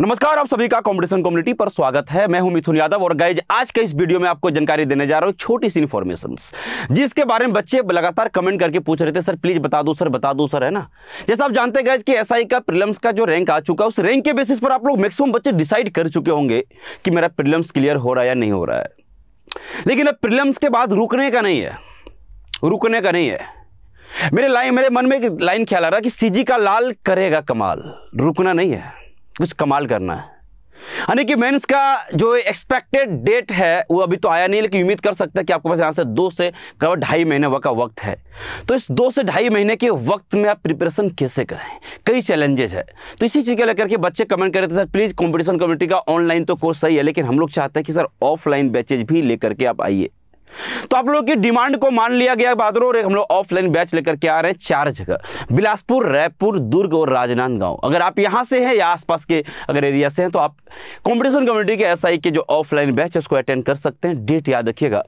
नमस्कार आप सभी का कंपटीशन कम्युनिटी पर स्वागत है मैं हूं मिथुन यादव और गाइज आज के इस वीडियो में आपको जानकारी देने जा रहा हूं छोटी सी इन्फॉर्मेशन जिसके बारे में बच्चे लगातार कमेंट करके पूछ रहे थे सर प्लीज बता दो सर बता दो सर है ना जैसा आप जानते हैं गाइज कि एस का प्रिलम्स का जो रैंक आ चुका है उस रैंक के बेसिस पर आप लोग मैक्सिमम बच्चे डिसाइड कर चुके होंगे कि मेरा प्रिलम्स क्लियर हो रहा है या नहीं हो रहा है लेकिन अब प्रिलम्स के बाद रुकने का नहीं है रुकने का नहीं है मेरे लाइन मेरे मन में एक लाइन ख्याल आ रहा है कि सीजी का लाल करेगा कमाल रुकना नहीं है कुछ कमाल करना है यानी कि मेंस का जो एक्सपेक्टेड डेट है वो अभी तो आया नहीं लेकिन उम्मीद कर सकते हैं कि आपके पास यहाँ से दो से कब ढाई महीने का वक्त है तो इस दो से ढाई महीने के वक्त में आप प्रिपरेशन कैसे करें कई चैलेंजेस है तो इसी चीज़ को लेकर के बच्चे कमेंट कर रहे थे सर प्लीज़ कॉम्पिटिशन कम्युनिटी का ऑनलाइन तो कोर्स सही है लेकिन हम लोग चाहते हैं कि सर ऑफलाइन बैचेज भी लेकर के आप आइए तो आप लोगों की डिमांड को मान लिया गया बाद हम लोग ऑफलाइन बैच लेकर के आ रहे हैं चार जगह बिलासपुर रायपुर दुर्ग और राजनांदगांव अगर आप यहाँ से हैं या आसपास के अगर एरिया से हैं तो आप कॉम्पिटिशन कम्युनिटी के एस के जो ऑफलाइन बैच है उसको अटेंड कर सकते हैं डेट याद रखिएगा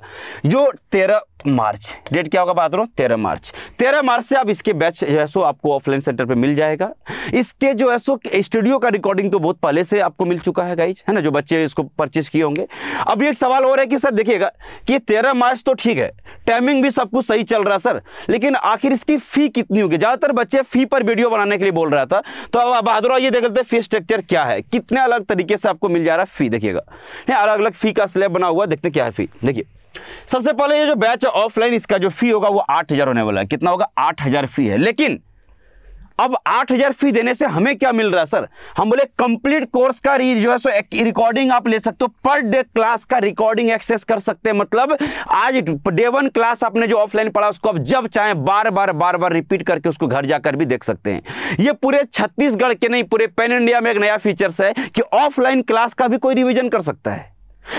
जो तेरह मार्च डेट क्या होगा बात रहा तेरह मार्च तेरह मार्च से आप इसके बैच जो है सो आपको ऑफलाइन सेंटर पे मिल जाएगा इसके जो है सो स्टूडियो का रिकॉर्डिंग तो बहुत पहले से आपको मिल चुका है गाइज है ना जो बच्चे इसको परचेज किए होंगे अब एक सवाल और है कि सर देखिएगा कि तेरह मार्च तो ठीक है टाइमिंग भी सब कुछ सही चल रहा है सर लेकिन आखिर इसकी फ़ी कितनी होगी ज़्यादातर बच्चे फ़ी पर वीडियो बनाने के लिए बोल रहा था तो अब बहादुर ये देख लेते फ़ी स्ट्रक्चर क्या है कितने अलग तरीके से आपको मिल जा रहा है फ़ी देखिएगा अलग अलग फ़ी का स्लेब बना हुआ देखते क्या है फ़ी देखिए सबसे पहले ये जो बैच ऑफलाइन इसका जो फी होगा वो आठ हजार होने वाला है कितना होगा आठ हजार फी है लेकिन अब आठ हज़ार फी देने से हमें क्या मिल रहा है सर हम बोले कंप्लीट कोर्स का जो है सो रिकॉर्डिंग आप ले सकते हो पर डे क्लास का रिकॉर्डिंग एक्सेस कर सकते हैं मतलब आज डे वन क्लास आपने जो ऑफलाइन पढ़ा उसको आप जब चाहें बार बार बार बार रिपीट करके उसको घर जाकर भी देख सकते हैं ये पूरे छत्तीसगढ़ के नहीं पूरे पेन इंडिया में एक नया फीचर्स है कि ऑफलाइन क्लास का भी कोई रिविजन कर सकता है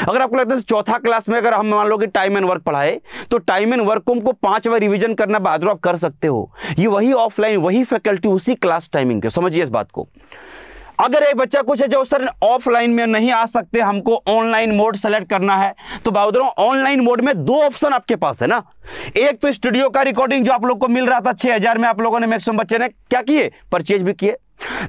अगर आपको लगता है चौथा क्लास में अगर हम मान लो कि टाइम एंड वर्क पढ़ाए तो टाइम एंड वर्क को हमको पांच बार रिविजन करना बाद आप कर सकते हो ये वही ऑफलाइन वही फैकल्टी उसी क्लास टाइमिंग के समझिए इस बात को अगर एक बच्चा कुछ है जो सर ऑफलाइन में नहीं आ सकते हमको ऑनलाइन मोड सेलेक्ट करना है तो बाबूदरों ऑनलाइन मोड में दो ऑप्शन आपके पास है ना एक तो स्टूडियो का रिकॉर्डिंग जो आप लोग को मिल रहा था छह हज़ार में आप लोगों ने मैक्सिमम बच्चे ने क्या किए परचेज भी किए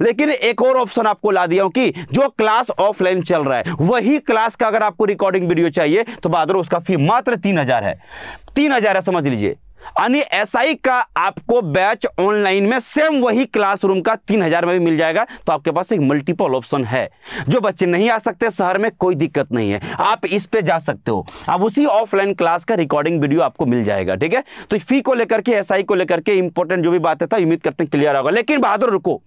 लेकिन एक और ऑप्शन आपको ला दिया हूं कि जो क्लास ऑफलाइन चल रहा है वही क्लास का अगर आपको रिकॉर्डिंग वीडियो चाहिए तो बहादुर उसका फी मात्र तीन हजार है तीन हजार है समझ लीजिए यानी एसआई का आपको बैच ऑनलाइन में सेम वही क्लासरूम का तीन हजार में भी मिल जाएगा तो आपके पास एक मल्टीपल ऑप्शन है जो बच्चे नहीं आ सकते शहर में कोई दिक्कत नहीं है आप इस पे जा सकते हो अब उसी ऑफलाइन क्लास का रिकॉर्डिंग वीडियो आपको मिल जाएगा ठीक है तो फी को लेकर के एसआई को लेकर के इंपॉर्टेंट जो भी बात था उम्मीद करते हैं क्लियर होगा लेकिन बहादुर रुको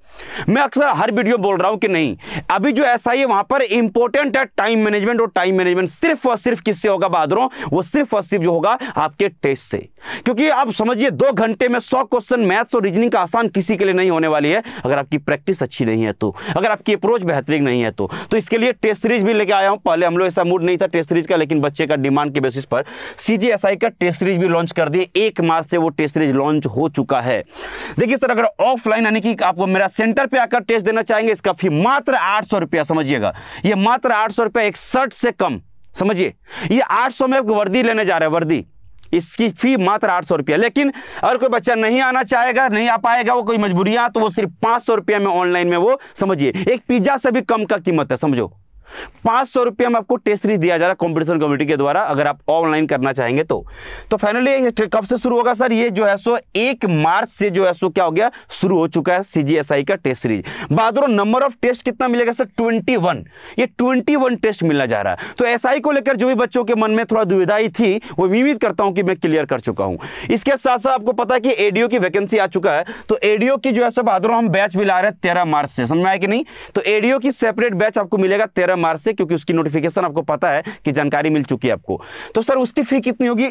मैं अक्सर हर वीडियो बोल रहा हूं कि नहीं अभी जो एस है वहां पर इंपॉर्टेंट है टाइम मैनेजमेंट और टाइम मैनेजमेंट सिर्फ और सिर्फ किससे होगा बहादुरों वो सिर्फ और सिर्फ जो होगा आपके टेस्ट से क्योंकि क्योंकि आप समझिए दो घंटे में सौ क्वेश्चन मैथ्स और रीजनिंग का आसान किसी के लिए नहीं होने वाली है अगर आपकी प्रैक्टिस अच्छी नहीं है तो अगर आपकी अप्रोच बेहतरीन नहीं है तो, तो इसके लिए टेस्ट सीरीज भी लेके आया हूँ पहले हम लोग ऐसा मूड नहीं था टेस्ट सीरीज का लेकिन बच्चे का डिमांड के बेसिस पर सी का टेस्ट सीरीज भी लॉन्च कर दिए एक मार्च से वो टेस्ट सीरीज लॉन्च हो चुका है देखिए सर अगर ऑफलाइन यानी कि आप मेरा सेंटर पर आकर टेस्ट देना चाहेंगे इसका फी मात्र आठ रुपया समझिएगा ये मात्र आठ सौ रुपया एक शर्ट से कम समझिए ये 800 में वर्दी लेने जा रहे हैं वर्दी इसकी फ़ी मात्र आठ सौ रुपया लेकिन अगर कोई बच्चा नहीं आना चाहेगा नहीं आ पाएगा वो कोई मजबूरियां तो वो सिर्फ पांच सौ रुपया में ऑनलाइन में वो समझिए एक पिज़्ज़ा से भी कम का कीमत है समझो पांच सौ रुपया में आपको टेस्ट सीरीज दिया जा रहा है कॉम्पिटिशन कमेटी के द्वारा अगर आप ऑनलाइन करना चाहेंगे तो तो फाइनली कब से शुरू होगा सर ये जो है सो एक मार्च से जो है सो क्या हो गया शुरू हो चुका है सीजीएसआई का टेस्ट सीरीज बहादुर नंबर ऑफ टेस्ट कितना मिलेगा सर ट्वेंटी वन ये ट्वेंटी वन टेस्ट मिलना जा रहा है तो एसआई को लेकर जो भी बच्चों के मन में थोड़ा दुविधाई थी वो उम्मीद करता हूं कि मैं क्लियर कर चुका हूं इसके साथ साथ आपको पता है कि एडीओ की वैकेंसी आ चुका है तो एडीओ की जो है सो बहादुर हम बैच मिला रहे हैं तेरह मार्च से समझ में आया कि नहीं तो एडीओ की सेपरेट बैच आपको मिलेगा तेरह मार्च से क्योंकि उसकी नोटिफिकेशन आपको पता है कि जानकारी मिल चुकी है आपको तो सर उसकी फ़ी कितनी होगी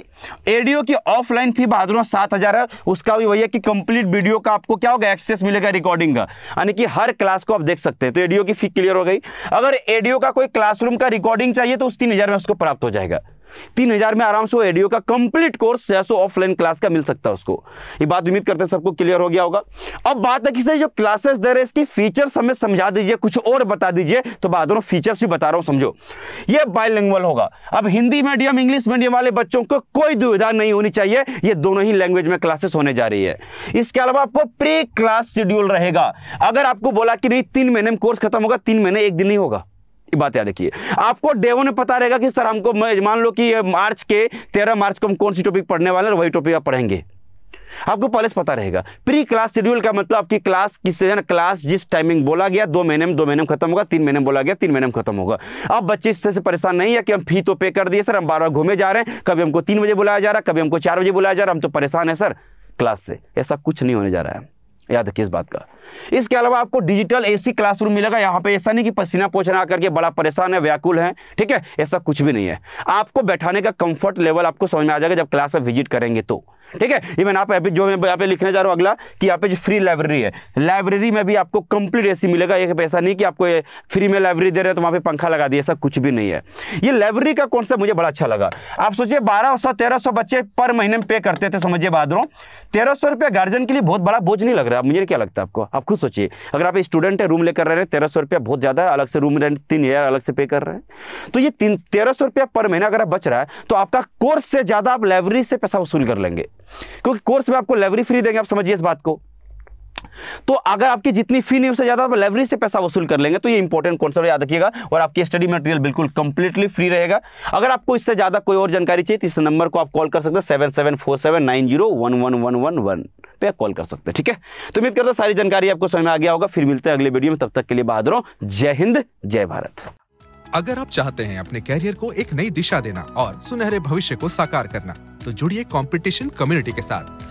एडीओ की ऑफलाइन फ़ी बहादुर सात हज़ार है उसका भी वही है कि कंप्लीट वीडियो का आपको क्या होगा एक्सेस मिलेगा रिकॉर्डिंग का यानी कि हर क्लास को आप देख सकते हैं तो एडियो की फ़ी क्लियर हो गई अगर एडियो का कोई क्लासरूम का रिकॉर्डिंग चाहिए तो उस तीन में उसको प्राप्त हो जाएगा तीन हजार में आराम से वो एडियो का कंप्लीट कोर्स छह सौ ऑफलाइन क्लास का मिल सकता है उसको ये बात उम्मीद करते हैं सबको क्लियर हो गया होगा अब बात है कि सर जो क्लासेस दे रहे इसकी फीचर्स हमें समझा दीजिए कुछ और बता दीजिए तो बहादुर फीचर्स भी बता रहा हूँ समझो ये बायलिंगुअल होगा अब हिंदी मीडियम इंग्लिश मीडियम वाले बच्चों को कोई दुविधा नहीं होनी चाहिए ये दोनों ही लैंग्वेज में क्लासेस होने जा रही है इसके अलावा आपको प्री क्लास शेड्यूल रहेगा अगर आपको बोला कि नहीं तीन महीने में कोर्स खत्म होगा तीन महीने एक दिन ही होगा बात याद रखिए आपको डेवो ने पता रहेगा कि सर हमको मान लो कि मार्च के तेरह मार्च को हम कौन सी टॉपिक पढ़ने वाले हैं वही टॉपिक आप पढ़ेंगे आपको पहले से पता रहेगा प्री क्लास शेड्यूल का मतलब आपकी क्लास किस सीजन क्लास जिस टाइमिंग बोला गया दो महीने में दो महीने में खत्म होगा तीन महीने में बोला गया तीन महीने में खत्म होगा अब बच्चे इस तरह से परेशान नहीं है कि हम फी तो पे कर दिए सर हम बार बार घूमे जा रहे हैं कभी हमको तीन बजे बुलाया जा रहा है कभी हमको चार बजे बुलाया जा रहा है हम तो परेशान है सर क्लास से ऐसा कुछ नहीं होने जा रहा है याद रखिए इस बात का इसके अलावा आपको डिजिटल एसी क्लासरूम मिलेगा यहाँ पे ऐसा नहीं कि पसीना पोछना आकर के बड़ा परेशान है व्याकुल है ठीक है ऐसा कुछ भी नहीं है आपको बैठाने का कंफर्ट लेवल आपको समझ में आ जाएगा जब क्लास में विजिट करेंगे तो ठीक है इवन आप अभी जो मैं यहाँ पे लिखने जा रहा हूँ अगला कि यहाँ पे जो फ्री लाइब्रेरी है लाइब्रेरी में भी आपको कंप्लीट एसी मिलेगा एक पैसा नहीं कि आपको फ्री में लाइब्रेरी दे रहे हैं तो वहाँ पे पंखा लगा दिया ऐसा कुछ भी नहीं है ये लाइब्रेरी का कौन सा मुझे बड़ा अच्छा लगा आप सोचिए बारह सौ तेरह सौ बच्चे पर महीने में पे करते थे समझिए बाद तेरह सौ रुपये गार्जियन के लिए बहुत बड़ा बोझ नहीं लग रहा मुझे क्या लगता है आपको आप खुद सोचिए अगर आप स्टूडेंट है रूम लेकर रह रहे हैं तेरह सौ रुपया बहुत ज़्यादा है अलग से रूम रेंट तीन हज़ार अलग से पे कर रहे हैं तो ये तीन तेरह सौ रुपया पर महीना अगर आप बच रहा है तो आपका कोर्स से ज़्यादा आप लाइब्रेरी से पैसा वसूल कर लेंगे क्योंकि कोर्स में आपको लाइब्रेरी फ्री देंगे आप समझिए इस बात को तो अगर आपकी जितनी फी नहीं उससे ज़्यादा लाइब्रेरी से पैसा वसूल कर लेंगे तो ये इंपॉर्टेंट कॉन्सेप्ट याद रखिएगा और आपकी स्टडी मटेरियल बिल्कुल कंप्लीटली फ्री रहेगा अगर आपको इससे ज़्यादा कोई और जानकारी चाहिए तो इस नंबर को आप कॉल कर सकते हैं सेवन पे कॉल कर सकते हैं ठीक है तो उम्मीद करता सारी जानकारी आपको समय आ गया होगा फिर मिलते हैं अगले वीडियो में तब तक के लिए बहादुर जय हिंद जय भारत अगर आप चाहते हैं अपने कैरियर को एक नई दिशा देना और सुनहरे भविष्य को साकार करना तो जुड़िए कंपटीशन कम्युनिटी के साथ